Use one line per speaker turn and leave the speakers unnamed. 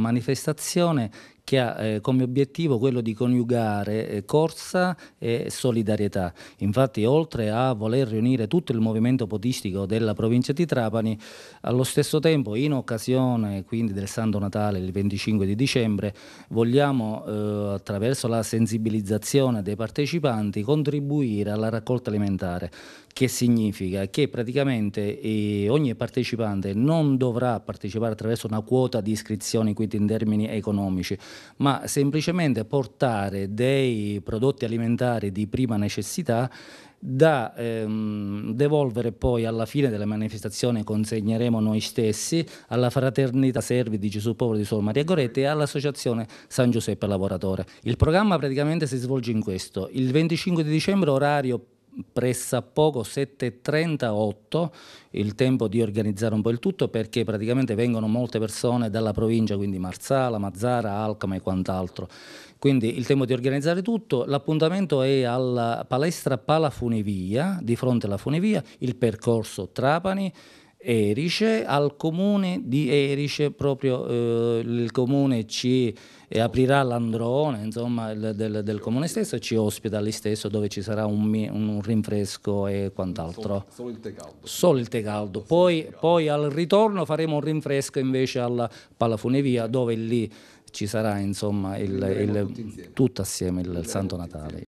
manifestazione che ha eh, come obiettivo quello di coniugare eh, corsa e solidarietà. Infatti oltre a voler riunire tutto il movimento potistico della provincia di Trapani, allo stesso tempo in occasione quindi del Santo Natale il 25 di dicembre vogliamo eh, attraverso la sensibilizzazione dei partecipanti contribuire alla raccolta alimentare che significa che praticamente eh, ogni partecipante non dovrà partecipare attraverso una quota di iscrizioni quindi in termini economici ma semplicemente portare dei prodotti alimentari di prima necessità da ehm, devolvere poi alla fine della manifestazione consegneremo noi stessi alla fraternità Servi di Gesù Povero di Suor Maria Goretti e all'associazione San Giuseppe Lavoratore. Il programma praticamente si svolge in questo, il 25 di dicembre orario pressappoco 7.38 il tempo di organizzare un po' il tutto perché praticamente vengono molte persone dalla provincia, quindi Marsala, Mazzara, Alcama e quant'altro. Quindi il tempo di organizzare tutto, l'appuntamento è alla palestra Palafunivia, di fronte alla funivia, il percorso Trapani, Erice al comune di Erice, proprio eh, il comune ci eh, aprirà l'androne insomma, il, del, del, comune stesso e ci ospita lì stesso dove ci sarà un, un rinfresco e quant'altro. Solo, solo, il tè caldo. Solo il tè caldo. Poi, poi al ritorno faremo un rinfresco invece alla Palafunevia dove lì ci sarà insomma il, il, tutto assieme il Santo Natale.